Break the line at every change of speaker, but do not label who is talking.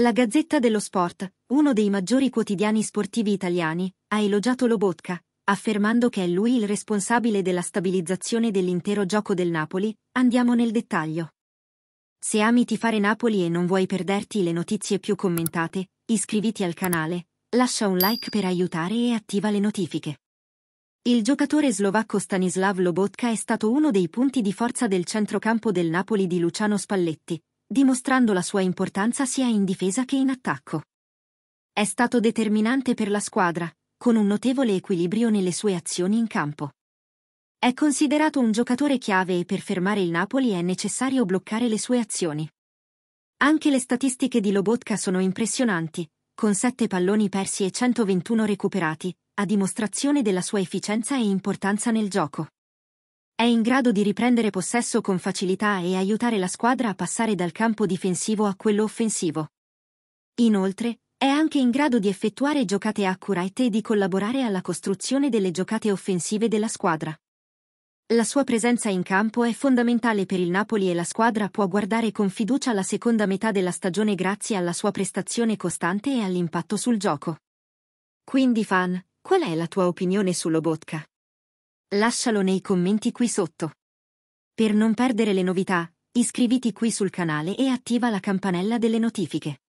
La Gazzetta dello Sport, uno dei maggiori quotidiani sportivi italiani, ha elogiato Lobotka, affermando che è lui il responsabile della stabilizzazione dell'intero gioco del Napoli. Andiamo nel dettaglio. Se ami tifare Napoli e non vuoi perderti le notizie più commentate, iscriviti al canale, lascia un like per aiutare e attiva le notifiche. Il giocatore slovacco Stanislav Lobotka è stato uno dei punti di forza del centrocampo del Napoli di Luciano Spalletti, dimostrando la sua importanza sia in difesa che in attacco. È stato determinante per la squadra, con un notevole equilibrio nelle sue azioni in campo. È considerato un giocatore chiave e per fermare il Napoli è necessario bloccare le sue azioni. Anche le statistiche di Lobotka sono impressionanti, con 7 palloni persi e 121 recuperati, a dimostrazione della sua efficienza e importanza nel gioco è in grado di riprendere possesso con facilità e aiutare la squadra a passare dal campo difensivo a quello offensivo. Inoltre, è anche in grado di effettuare giocate accurate e di collaborare alla costruzione delle giocate offensive della squadra. La sua presenza in campo è fondamentale per il Napoli e la squadra può guardare con fiducia la seconda metà della stagione grazie alla sua prestazione costante e all'impatto sul gioco. Quindi fan, qual è la tua opinione su Lobotka? lascialo nei commenti qui sotto. Per non perdere le novità, iscriviti qui sul canale e attiva la campanella delle notifiche.